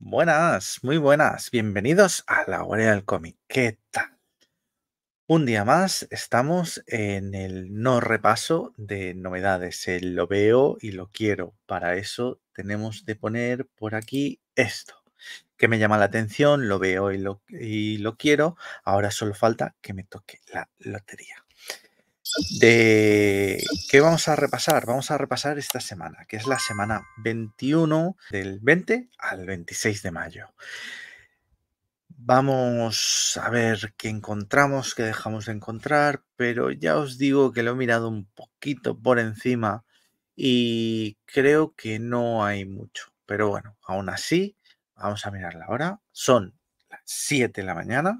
Buenas, muy buenas. Bienvenidos a la hora del Cómic. ¿Qué tal? Un día más estamos en el no repaso de novedades, el eh, lo veo y lo quiero. Para eso tenemos de poner por aquí esto, que me llama la atención, lo veo y lo, y lo quiero. Ahora solo falta que me toque la lotería de qué vamos a repasar. Vamos a repasar esta semana, que es la semana 21 del 20 al 26 de mayo. Vamos a ver qué encontramos, qué dejamos de encontrar, pero ya os digo que lo he mirado un poquito por encima y creo que no hay mucho. Pero bueno, aún así, vamos a mirar la hora. Son las 7 de la mañana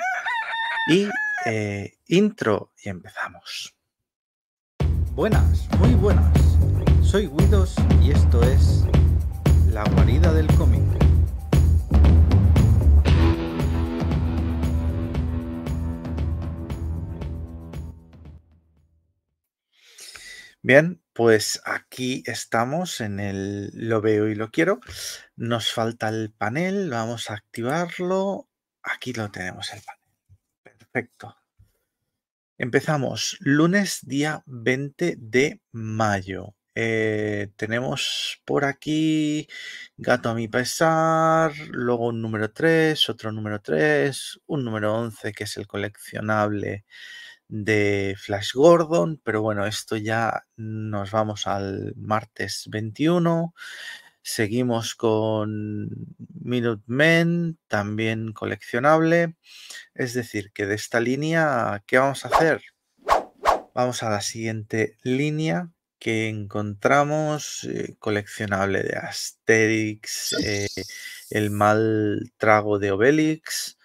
y eh, intro y empezamos. Buenas, muy buenas. Soy Guidos y esto es La guarida del cómic. Bien, pues aquí estamos en el lo veo y lo quiero. Nos falta el panel, vamos a activarlo. Aquí lo tenemos el panel. Perfecto. Empezamos lunes día 20 de mayo. Eh, tenemos por aquí Gato a mi pesar, luego un número 3, otro número 3, un número 11 que es el coleccionable de Flash Gordon, pero bueno, esto ya nos vamos al martes 21. Seguimos con Minutemen, también coleccionable. Es decir, que de esta línea, ¿qué vamos a hacer? Vamos a la siguiente línea que encontramos eh, coleccionable de Asterix, eh, el mal trago de Obelix,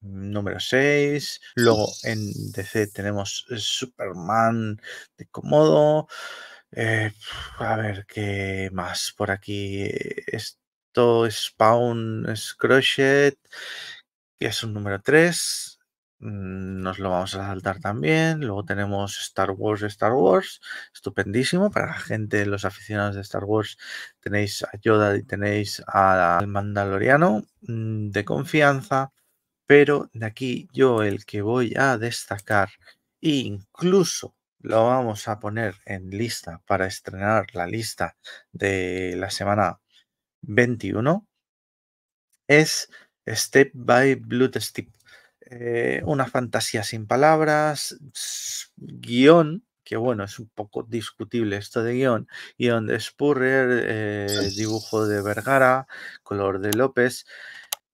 número 6. Luego en DC tenemos Superman de Comodo. Eh, a ver, ¿qué más por aquí? Eh, esto, Spawn, Scrochet, que es un número 3. Mm, nos lo vamos a saltar también. Luego tenemos Star Wars, Star Wars. Estupendísimo. Para la gente, los aficionados de Star Wars, tenéis a Yoda y tenéis al Mandaloriano mm, de confianza. Pero de aquí yo el que voy a destacar, incluso lo vamos a poner en lista para estrenar la lista de la semana 21 es Step by Blue eh, una fantasía sin palabras, guión, que bueno, es un poco discutible esto de guión, guión de Spurrer, eh, dibujo de Vergara, color de López.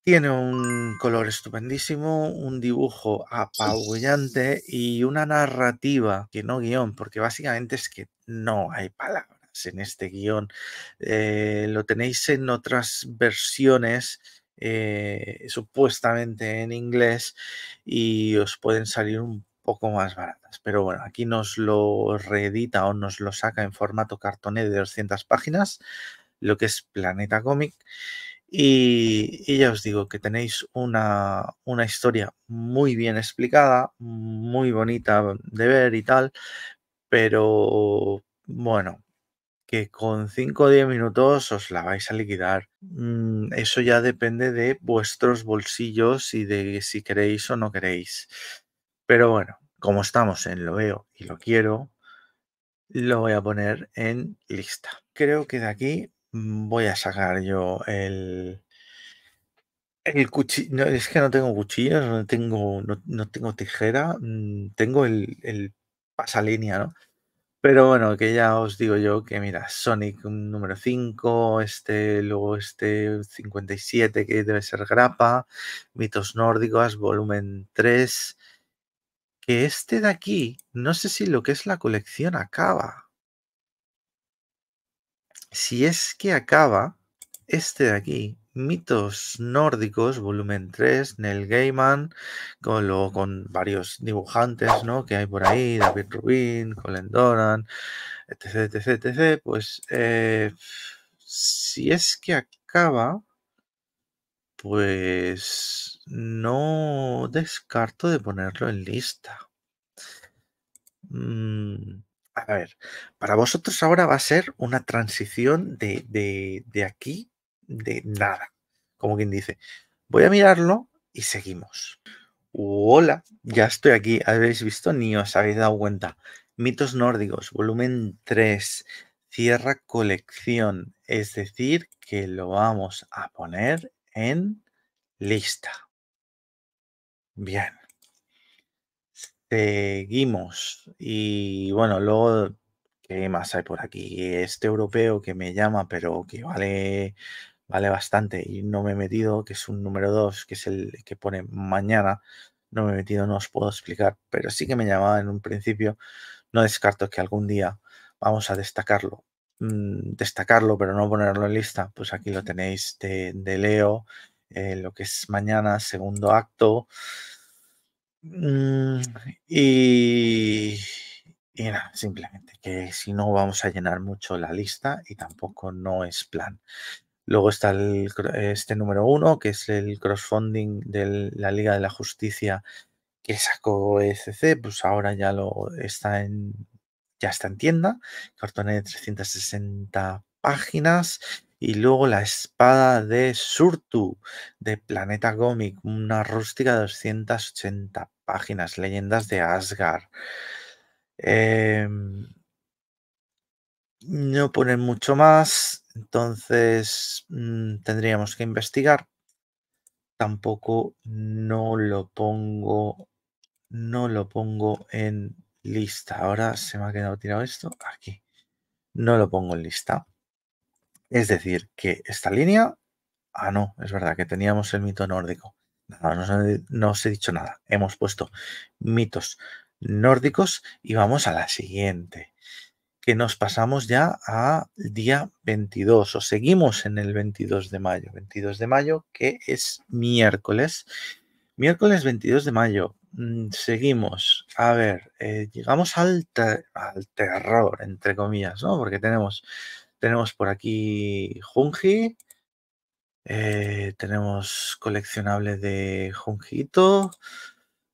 Tiene un color estupendísimo, un dibujo apabullante y una narrativa, que no guión, porque básicamente es que no hay palabras en este guión. Eh, lo tenéis en otras versiones, eh, supuestamente en inglés, y os pueden salir un poco más baratas. Pero bueno, aquí nos lo reedita o nos lo saca en formato cartoné de 200 páginas, lo que es Planeta Comic. Y, ya os digo que tenéis una, una, historia muy bien explicada, muy bonita de ver y tal, pero bueno, que con 5 o 10 minutos os la vais a liquidar. Mm, eso ya depende de vuestros bolsillos y de si queréis o no queréis. Pero bueno, como estamos en lo veo y lo quiero, lo voy a poner en lista. Creo que de aquí Mm, voy a sacar yo el. El cuchillo. No, es que no tengo cuchillos, no tengo, no, tengo tijera. Mm, tengo el, el pasalínea, ¿no? Pero bueno, que ya os digo yo que mira, Sonic número 5, este, luego este 57 que debe ser grapa, mitos nórdicos, volumen 3, que este de aquí, no sé si lo que es la colección acaba si es que acaba este de aquí, Mitos Nórdicos, volumen 3, Neil Gaiman, con, con varios dibujantes ¿no? que hay por ahí, David Rubin, Colin Doran, etc, etc, etc, pues eh, si es que acaba, pues no descarto de ponerlo en lista. Mm a ver, para vosotros ahora va a ser una transición de, de, de aquí, de nada, como quien dice. Voy a mirarlo y seguimos. Hola, ya estoy aquí. Habéis visto ni os habéis dado cuenta. Mitos nórdicos, volumen 3, cierra colección. Es decir, que lo vamos a poner en lista. Bien. Seguimos. Este, y bueno, luego, que más hay por aquí? Este europeo que me llama, pero que vale, vale bastante. Y no me he metido, que es un número 2, que es el que pone mañana. No me he metido, no os puedo explicar, pero sí que me llamaba en un principio. No descarto que algún día vamos a destacarlo. Mm, destacarlo, pero no ponerlo en lista. Pues aquí lo tenéis de, Leo, eh, lo que es mañana, segundo acto. Mm, y, nada, simplemente que si no vamos a llenar mucho la lista y tampoco no es plan. Luego está este número uno, que es el crossfunding de la Liga de la Justicia que sacó ECC, pues ahora ya lo está en, ya está en tienda, cartón de 360 páginas y luego la espada de Surtu, de Planeta Gómic una rústica de 280 páginas, leyendas de Asgard. Em, no ponen mucho más, entonces mm, tendríamos que investigar. Tampoco no lo pongo, no lo pongo en lista. Ahora se me ha quedado tirado esto aquí. No lo pongo en lista. Es decir, que esta línea... Ah, no, es verdad que teníamos el mito nórdico. No, os he dicho nada. Hemos puesto mitos nórdicos y vamos a la siguiente, que nos pasamos ya al día 22 o seguimos en el 22 de mayo. 22 de mayo que es miércoles. Miércoles 22 de mayo. Mm, seguimos. A ver, eh, llegamos al, al terror, entre comillas, ¿no? Porque tenemos tenemos por aquí Junji. Eh, tenemos coleccionable de jungito.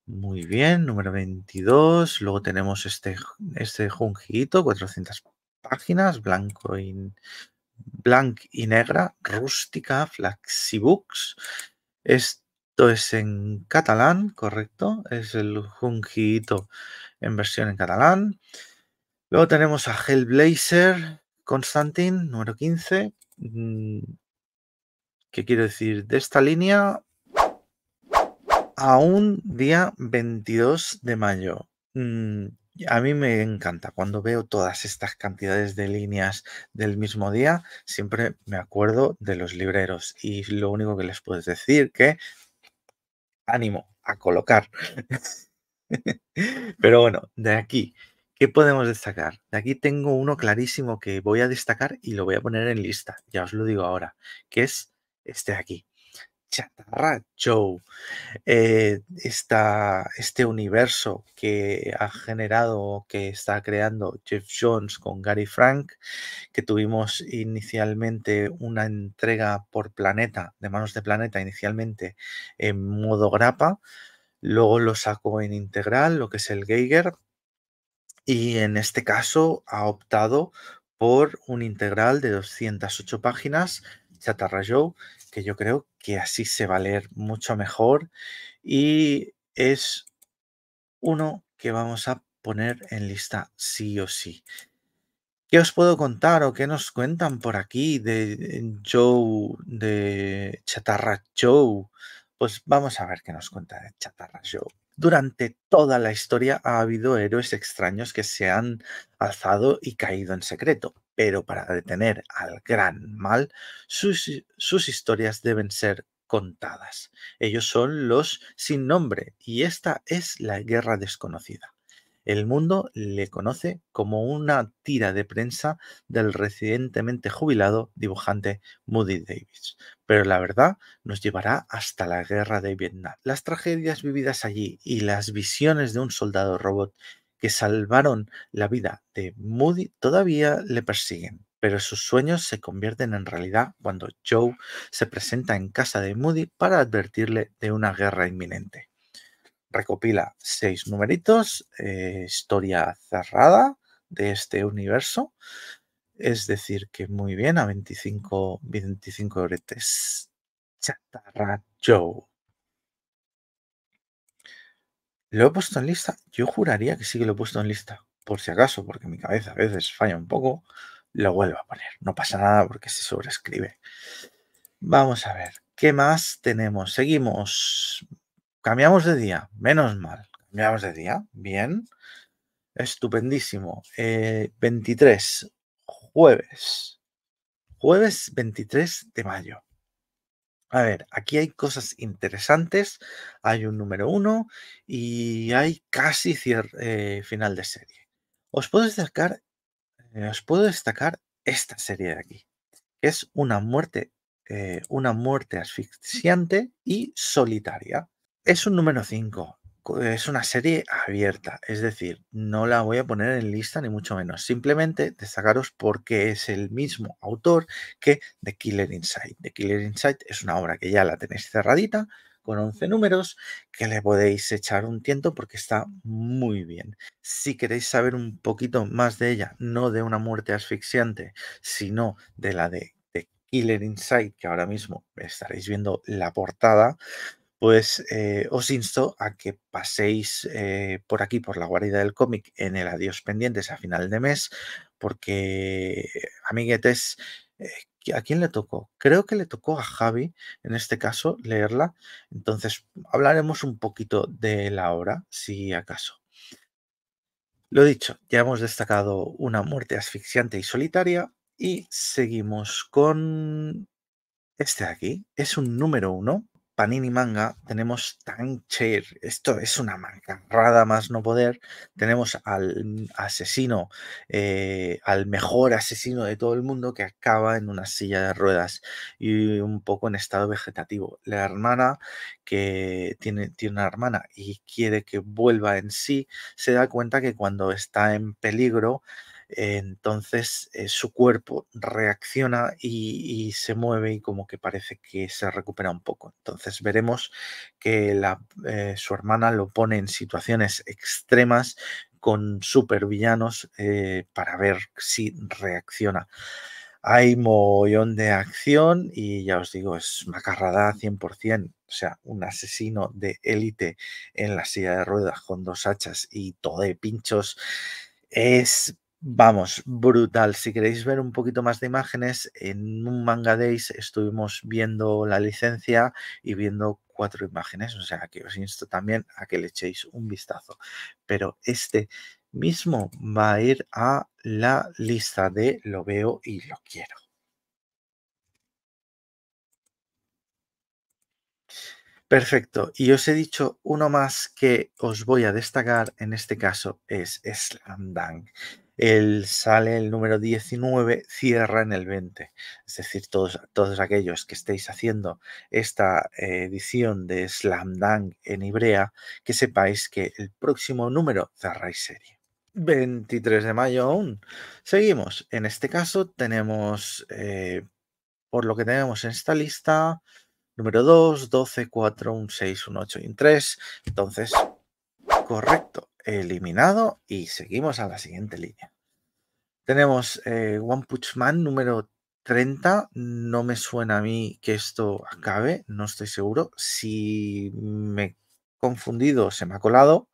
Muy bien, número 22. Luego tenemos este, este Junjito, 400 páginas, blanco y, y negra, rústica, Flaxibooks. Esto es en catalán, correcto. Es el Junjito en versión en catalán. Luego tenemos a Hellblazer, Constantin, número 15. Mm, ¿Qué quiero decir? De esta línea a un día 22 de mayo. Mm, a mí me encanta. Cuando veo todas estas cantidades de líneas del mismo día, siempre me acuerdo de los libreros. Y lo único que les puedo decir que ánimo a colocar. Pero bueno, de aquí ¿Qué podemos destacar? De aquí tengo uno clarísimo que voy a destacar y lo voy a poner en lista, ya os lo digo ahora, que es este de aquí. Chatarra show. Eh, este universo que ha generado, que está creando Jeff Jones con Gary Frank, que tuvimos inicialmente una entrega por planeta, de manos de planeta inicialmente en modo grapa, luego lo sacó en integral, lo que es el Geiger, y en este caso ha optado por un integral de 208 páginas, Chatarra Joe, que yo creo que así se va a leer mucho mejor y es uno que vamos a poner en lista sí o sí. ¿Qué os puedo contar o qué nos cuentan por aquí de eh, Joe, de Chatarra Joe? Pues vamos a ver qué nos cuenta de Chatarra Joe. Durante toda la historia ha habido héroes extraños que se han alzado y caído en secreto, pero para detener al gran mal, sus, historias deben ser contadas. Ellos son los sin nombre y esta es la guerra desconocida. El mundo le conoce como una tira de prensa del recientemente jubilado dibujante Moody Davis, pero la verdad nos llevará hasta la guerra de Vietnam. Las tragedias vividas allí y las visiones de un soldado robot que salvaron la vida de Moody todavía le persiguen pero sus sueños se convierten en realidad cuando Joe se presenta en casa de Moody para advertirle de una guerra inminente recopila seis numeritos, eh, historia cerrada de este universo. Es decir, que muy bien, a 25, 25 euretes. Chatarra ¿Lo he puesto en lista? Yo juraría que sí que lo he puesto en lista. Por si acaso, porque mi cabeza a veces falla un poco, lo vuelvo a poner. No pasa nada porque se sobrescribe. Vamos a ver, ¿qué más tenemos? Seguimos. Cambiamos de día, menos mal. Cambiamos de día, bien. Estupendísimo. 23, eh, jueves. Jueves 23 de mayo. A ver, aquí hay cosas interesantes. Hay un número uno y hay casi eh, final de serie. Os puedo destacar, eh, os puedo destacar esta serie de aquí, es una muerte, una muerte asfixiante y solitaria. Es un número 5. Es una serie abierta, es decir, no la voy a poner en lista ni mucho menos. Simplemente destacaros porque es el mismo autor que The Killer Inside. The Killer Inside es una obra que ya la tenéis cerradita, con 11 números que le podéis echar un tiento porque está muy bien. Si queréis saber un poquito más de ella, no de una muerte asfixiante, sino de la de, The Killer Inside, que ahora mismo estaréis viendo la portada, pues eh, os insto a que paséis eh, por aquí, por la guarida del cómic, en el Adiós Pendientes a final de mes, porque, amiguetes, eh, ¿a quién le tocó? Creo que le tocó a Javi, en este caso, leerla. Entonces, hablaremos un poquito de la obra, si acaso. Lo dicho, ya hemos destacado una muerte asfixiante y solitaria y seguimos con este de aquí. Es un número uno Panini Manga tenemos Tancher, esto es una rada más no poder. Tenemos al asesino, eh, al mejor asesino de todo el mundo que acaba en una silla de ruedas y un poco en estado vegetativo. La hermana que tiene, tiene una hermana y quiere que vuelva en sí, se da cuenta que cuando está en peligro entonces eh, su cuerpo reacciona y, se mueve y como que parece que se recupera un poco. Entonces veremos que eh, su hermana lo pone en situaciones extremas con supervillanos eh, para ver si reacciona. Hay mollón de acción y ya os digo, es macarrada 100%. O sea, un asesino de élite en la silla de ruedas con dos hachas y todo de pinchos es Vamos, brutal. Si queréis ver un poquito más de imágenes, en un manga days estuvimos viendo la licencia y viendo cuatro imágenes, o sea que os insto también a que le echéis un vistazo. Pero este mismo va a ir a la lista de lo veo y lo quiero. Perfecto. Y os he dicho uno más que os voy a destacar, en este caso es Slam Dunk él sale el número 19, cierra en el 20. Es decir, todos, todos aquellos que estéis haciendo esta eh, edición de Slam Dunk en Ibrea, que sepáis que el próximo número cerráis serie. 23 de mayo aún. Seguimos. En este caso tenemos, eh, por lo que tenemos en esta lista, número 2, 12, 4, 1, 6, 1, 8 y 3. Entonces, Correcto, eliminado y seguimos a la siguiente línea. Tenemos eh, One Punch Man número 30. No me suena a mí que esto acabe, no estoy seguro. Si me he confundido, se me ha colado.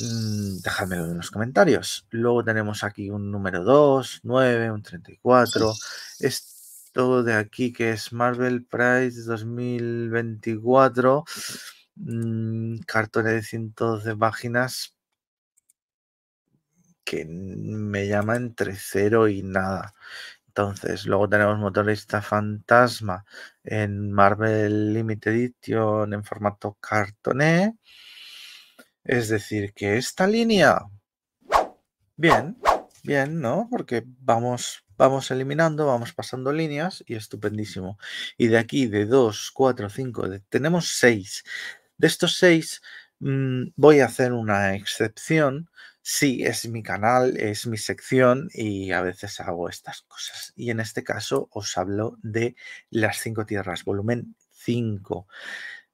Mm, dejadmelo en los comentarios. Luego tenemos aquí un número 2, 9, un 34. Esto de aquí que es Marvel Prize 2024 mmm, cartones de 112 páginas que me llama entre cero y nada. Entonces, luego tenemos Motorista Fantasma en Marvel Limited Edition en formato cartoné. Es decir, que esta línea, bien, bien, ¿no? Porque vamos, vamos eliminando, vamos pasando líneas y estupendísimo. Y de aquí, de 2, 4, 5, tenemos 6. De estos seis mm, voy a hacer una excepción. Sí, es mi canal, es mi sección y a veces hago estas cosas. Y en este caso os hablo de Las Cinco Tierras, volumen 5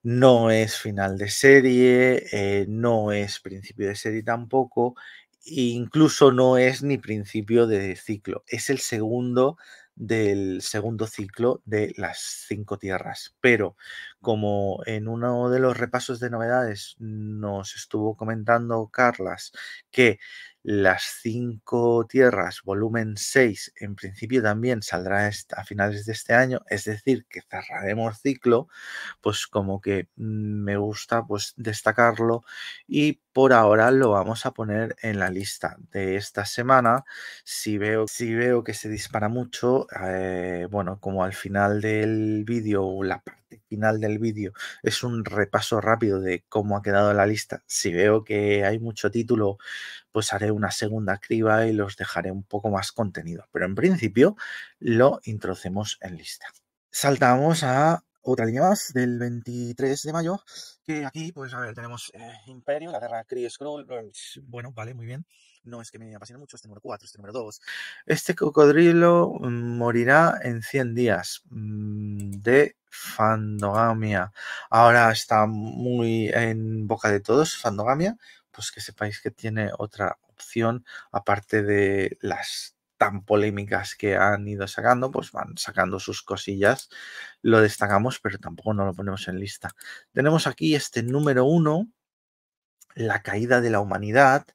no es final de serie, eh, no es principio de serie tampoco, e incluso no es ni principio de ciclo. Es el segundo del segundo ciclo de las cinco tierras. Pero como en uno de los repasos de novedades nos estuvo comentando Carlas que las cinco tierras, volumen 6, en principio también saldrá a finales de este año, es decir, que cerraremos ciclo, pues como que mm, me gusta pues destacarlo y por ahora lo vamos a poner en la lista de esta semana. Si veo, si veo que se dispara mucho, eh, bueno, como al final del vídeo o la parte final del vídeo es un repaso rápido de cómo ha quedado la lista. Si veo que hay mucho título, pues haré una segunda criba y los dejaré un poco más contenido. Pero en principio lo introducemos en lista. Saltamos a otra línea más del 23 de mayo, que aquí, pues a ver, tenemos eh, Imperio, la guerra Kree eh, bueno, vale, muy bien, no es que me apasione mucho este número 4, este número 2. Este cocodrilo morirá en 100 días mm, de Fandogamia. Ahora está muy en boca de todos, Fandogamia, pues que sepáis que tiene otra opción aparte de las tan polémicas que han ido sacando, pues van sacando sus cosillas, lo destacamos, pero tampoco no lo ponemos en lista. Tenemos aquí este número uno, la caída de la humanidad,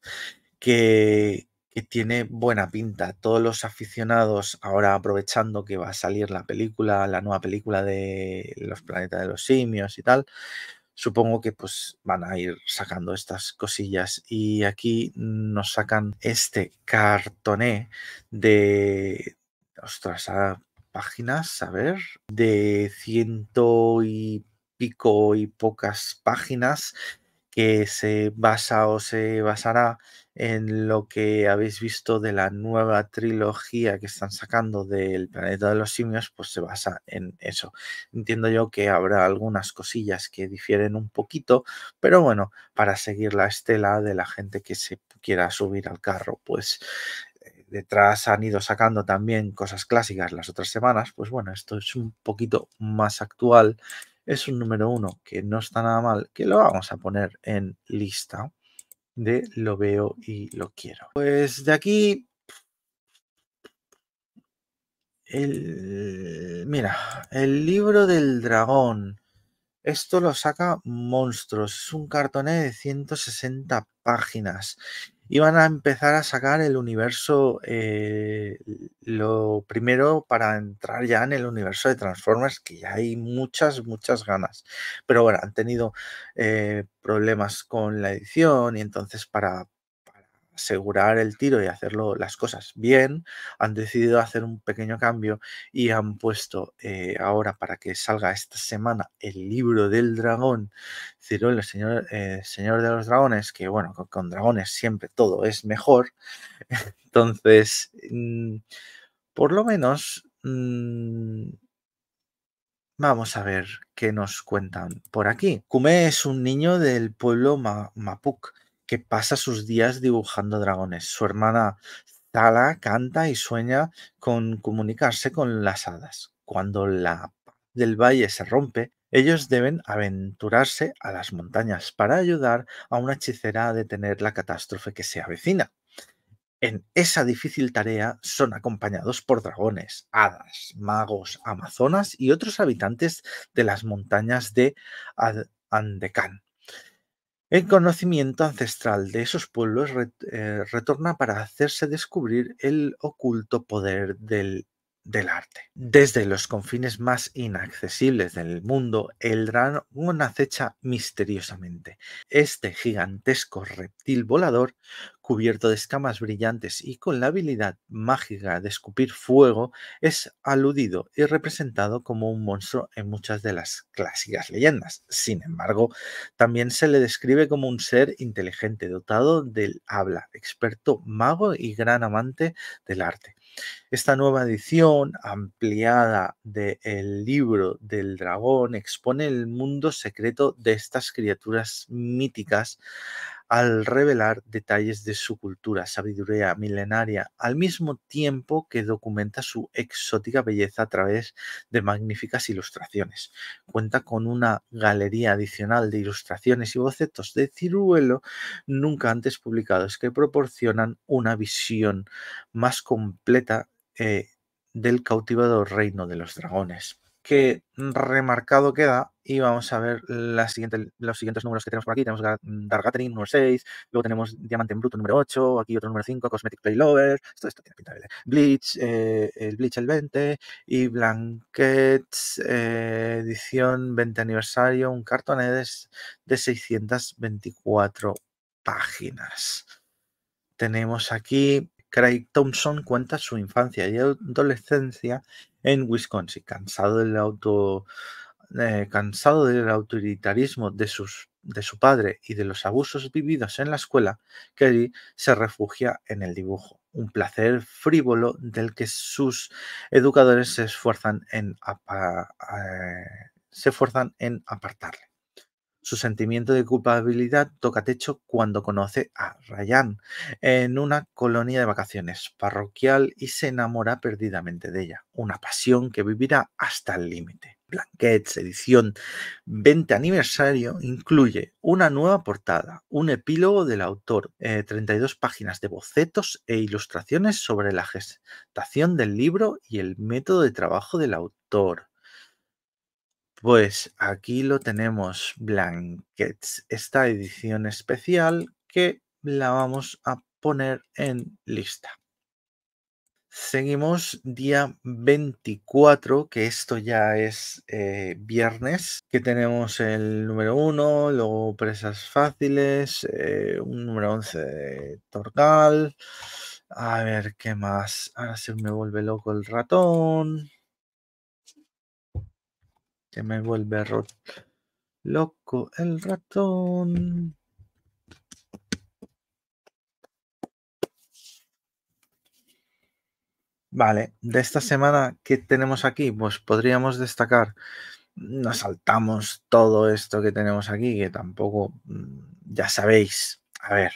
que, que tiene buena pinta. Todos los aficionados, ahora aprovechando que va a salir la película, la nueva película de Los Planetas de los Simios y tal, supongo que pues van a ir sacando estas cosillas. Y aquí nos sacan este cartoné de... Ostras, páginas, a ver, de ciento y pico y pocas páginas que se basa o se basará en lo que habéis visto de la nueva trilogía que están sacando del planeta de los simios, pues se basa en eso. Entiendo yo que habrá algunas cosillas que difieren un poquito, pero bueno, para seguir la estela de la gente que se quiera subir al carro, pues eh, detrás han ido sacando también cosas clásicas las otras semanas, pues bueno, esto es un poquito más actual. Es un número uno que no está nada mal, que lo vamos a poner en lista de lo veo y lo quiero. Pues de aquí... El, mira, el libro del dragón. Esto lo saca Monstruos. Es un cartoné de 160 páginas iban a empezar a sacar el universo, eh, lo primero para entrar ya en el universo de Transformers, que ya hay muchas, muchas ganas. Pero bueno, han tenido eh, problemas con la edición y entonces para, asegurar el tiro y hacerlo las cosas bien, han decidido hacer un pequeño cambio y han puesto eh, ahora para que salga esta semana el libro del dragón, el señor, eh, señor de los dragones, que bueno, con, dragones siempre todo es mejor. Entonces, mm, por lo menos, mm, vamos a ver qué nos cuentan por aquí. Kume es un niño del pueblo Mapuc que pasa sus días dibujando dragones. Su hermana Tala canta y sueña con comunicarse con las hadas. Cuando la del valle se rompe, ellos deben aventurarse a las montañas para ayudar a una hechicera a detener la catástrofe que se avecina. En esa difícil tarea son acompañados por dragones, hadas, magos, amazonas y otros habitantes de las montañas de Andecán. El conocimiento ancestral de esos pueblos eh, retorna para hacerse descubrir el oculto poder del del arte. Desde los confines más inaccesibles del mundo, el dragón acecha misteriosamente. Este gigantesco reptil volador, cubierto de escamas brillantes y con la habilidad mágica de escupir fuego, es aludido y representado como un monstruo en muchas de las clásicas leyendas. Sin embargo, también se le describe como un ser inteligente, dotado del habla, experto mago y gran amante del arte. Esta nueva edición ampliada del libro del dragón expone el mundo secreto de estas criaturas míticas al revelar detalles de su cultura, sabiduría milenaria, al mismo tiempo que documenta su exótica belleza a través de magníficas ilustraciones. Cuenta con una galería adicional de ilustraciones y bocetos de ciruelo nunca antes publicados que proporcionan una visión más completa eh, del cautivador reino de los dragones que remarcado queda. Y vamos a ver los siguientes números que tenemos por aquí. Tenemos mm, Dark Gathering, número 6. Luego tenemos Diamante en Bruto, número 8. Aquí otro número 5, Cosmetic Playlovers, Esto, tiene pinta de Bleach, eh, el Bleach el 20. Y Blankets, eh, edición 20 aniversario, un cartonedes de 624 páginas. Tenemos aquí Craig Thompson cuenta su infancia y adolescencia en Wisconsin, cansado del, auto, eh, cansado del autoritarismo de, sus, de su padre y de los abusos vividos en la escuela, Kelly se refugia en el dibujo, un placer frívolo del que sus educadores se esfuerzan en, eh, se esfuerzan en apartarle. Su sentimiento de culpabilidad toca techo cuando conoce a Ryan en una colonia de vacaciones parroquial y se enamora perdidamente de ella, una pasión que vivirá hasta el límite. Blanquets, edición 20 aniversario, incluye una nueva portada, un epílogo del autor, 32 eh, páginas de bocetos e ilustraciones sobre la gestación del libro y el método de trabajo del autor pues aquí lo tenemos, Blankets, esta edición especial que la vamos a poner en lista. Seguimos día 24, que esto ya es eh, viernes, que tenemos el número 1, luego presas fáciles, eh, un número 11 de Torgal. A ver, ¿qué más? Ahora se me vuelve loco el ratón. Se me vuelve loco el ratón. Vale, de esta semana, ¿qué tenemos aquí? Pues podríamos destacar, mm, nos saltamos todo esto que tenemos aquí, que tampoco, mm, ya sabéis, a ver,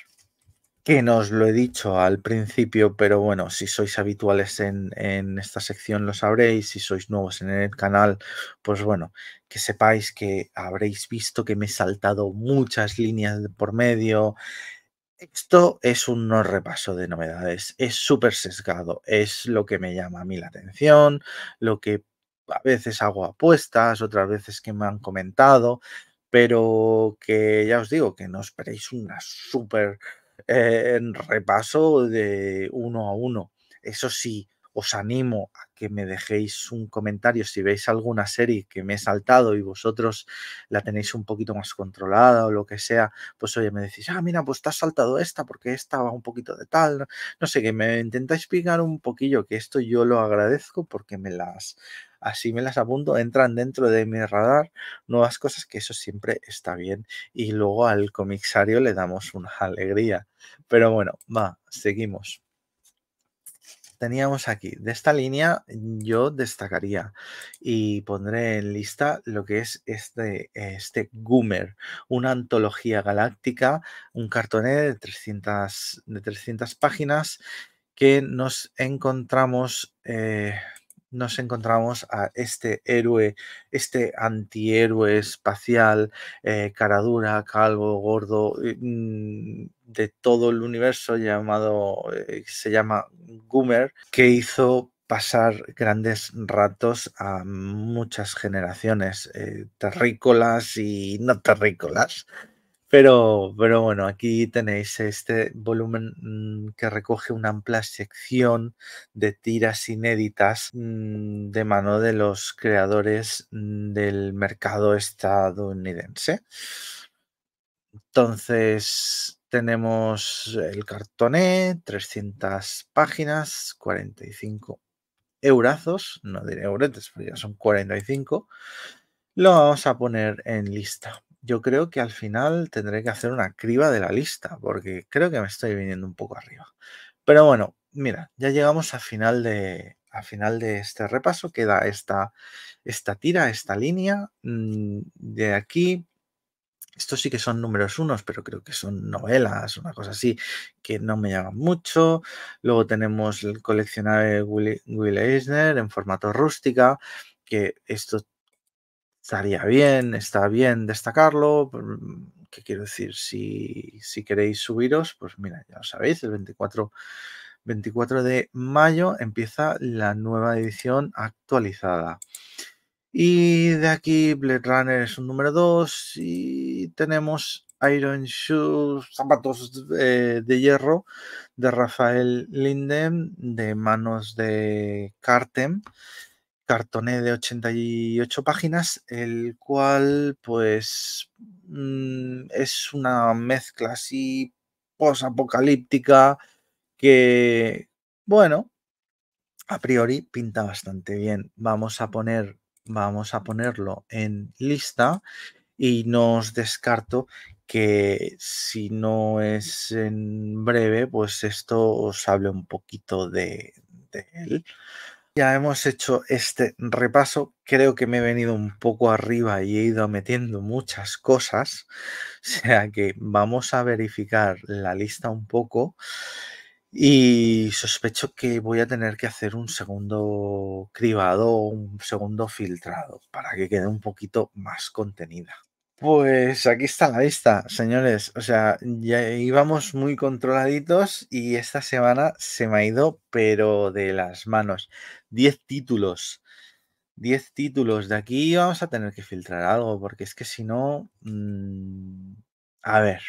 que nos lo he dicho al principio, pero bueno, si sois habituales en, en, esta sección lo sabréis, si sois nuevos en el canal, pues bueno, que sepáis que habréis visto que me he saltado muchas líneas por medio. Esto es un no repaso de novedades, es súper sesgado, es lo que me llama a mí la atención, lo que a veces hago apuestas, otras veces que me han comentado, pero que ya os digo que no esperéis una súper eh, en repaso de uno a uno. Eso sí, os animo a que me dejéis un comentario si veis alguna serie que me he saltado y vosotros la tenéis un poquito más controlada o lo que sea, pues oye, me decís, ah, mira, pues te has saltado esta porque esta va un poquito de tal, no sé, que me intentáis picar un poquillo, que esto yo lo agradezco porque me las así me las apunto, entran dentro de mi radar nuevas cosas, que eso siempre está bien. Y luego al comisario le damos una alegría. Pero bueno, va, seguimos teníamos aquí. De esta línea yo destacaría y pondré en lista lo que es este, este Goomer, una antología galáctica, un cartoné de 300, de 300 páginas que nos encontramos... Eh, nos encontramos a este héroe, este antihéroe espacial, caradura, eh, cara dura, calvo, gordo, eh, mm, de todo el universo, llamado, eh, se llama Goomer, que hizo pasar grandes ratos a muchas generaciones, terrícolas y no terrícolas. Pero, pero bueno, aquí tenéis este volumen mm, que recoge una amplia sección de tiras inéditas mm, de mano de los creadores mm, del mercado estadounidense. Entonces, tenemos el cartoné, 300 páginas, 45 eurazos, no diré euretes, pero ya son 45. Lo vamos a poner en lista yo creo que al final tendré que hacer una criba de la lista, porque creo que me estoy viniendo un poco arriba. Pero bueno, mira, ya llegamos al final de, al final de este repaso. Queda esta, esta tira, esta línea. Mm, de aquí, estos sí que son números unos, pero creo que son novelas, una cosa así, que no me llaman mucho. Luego tenemos el coleccionable de Will Eisner en formato rústica, que esto estaría bien, está bien destacarlo. ¿Qué quiero decir? Si, queréis subiros, pues mira, ya lo sabéis, el 24, de mayo empieza la nueva edición actualizada. Y de aquí Blade Runner es un número 2 y tenemos Iron Shoes, zapatos eh, de hierro de Rafael Linden de manos de Cartem cartoné de 88 páginas, el cual pues mm, es una mezcla así posapocalíptica que, bueno, a priori pinta bastante bien. Vamos a poner, vamos a ponerlo en lista y no os descarto que si no es en breve, pues esto os hable un poquito de, de él. Ya hemos hecho este repaso. Creo que me he venido un poco arriba y he ido metiendo muchas cosas. O sea que vamos a verificar la lista un poco. Y sospecho que voy a tener que hacer un segundo cribado, un segundo filtrado, para que quede un poquito más contenida. Pues aquí está la lista, señores. O sea, ya íbamos muy controladitos y esta semana se me ha ido, pero de las manos. Diez títulos. Diez títulos. De aquí vamos a tener que filtrar algo, porque es que si no. Mm, a ver.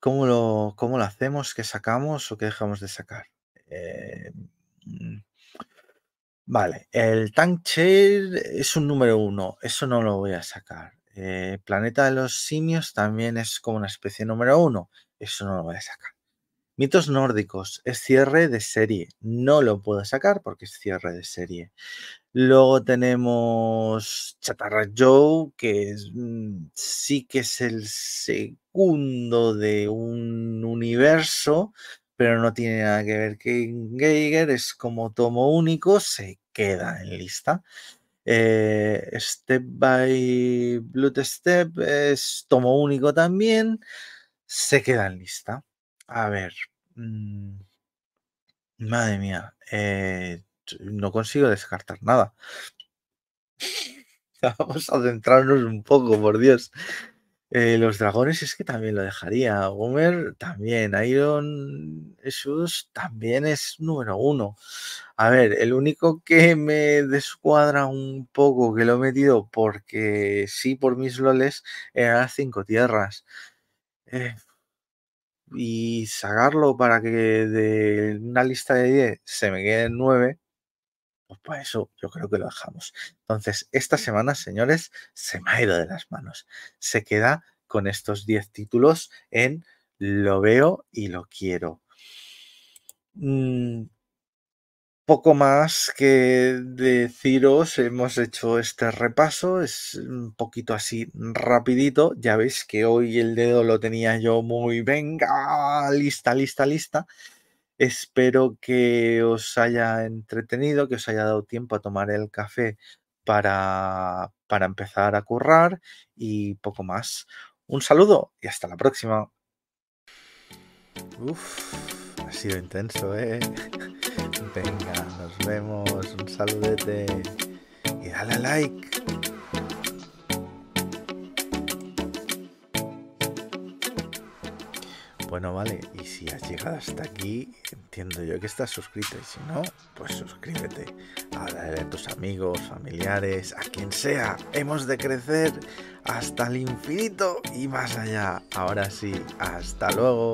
¿Cómo lo, ¿Cómo lo hacemos? ¿Qué sacamos o qué dejamos de sacar? Eh, mm, Vale, el Tank es un número uno, eso no lo voy a sacar. Eh, planeta de los Simios también es como una especie número uno, eso no lo voy a sacar. Mitos nórdicos, es cierre de serie, no lo puedo sacar porque es cierre de serie. Luego tenemos Chatarra Joe, que mm, sí que es el segundo de un universo, pero no tiene nada que ver que Geiger, es como tomo único, se queda en lista. Eh, step by Blue Step es tomo único también, se queda en lista. A ver, mm, madre mía, eh, no consigo descartar nada. Vamos a centrarnos un poco, por Dios. Eh, los dragones es que también lo dejaría. Gomer también. Iron Jesus también es número uno. A ver, el único que me descuadra un poco, que lo he metido porque sí, por mis loles, eran cinco tierras. Eh, y sacarlo para que de una lista de 10 se me queden nueve pues para eso yo creo que lo dejamos. Entonces, esta semana, señores, se me ha ido de las manos. Se queda con estos 10 títulos en Lo veo y lo quiero. Mm, poco más que deciros, hemos hecho este repaso, es un poquito así rapidito, ya veis que hoy el dedo lo tenía yo muy, venga, lista, lista, lista, Espero que os haya entretenido, que os haya dado tiempo a tomar el café para, empezar a currar y poco más. Un saludo y hasta la próxima. Uf, ha sido intenso, ¿eh? Venga, nos vemos, un saludete y dale like. Bueno, vale, y si has llegado hasta aquí, entiendo yo que estás suscrito, y si no, pues suscríbete. a tus amigos, familiares, a quien sea. Hemos de crecer hasta el infinito y más allá. Ahora sí, hasta luego.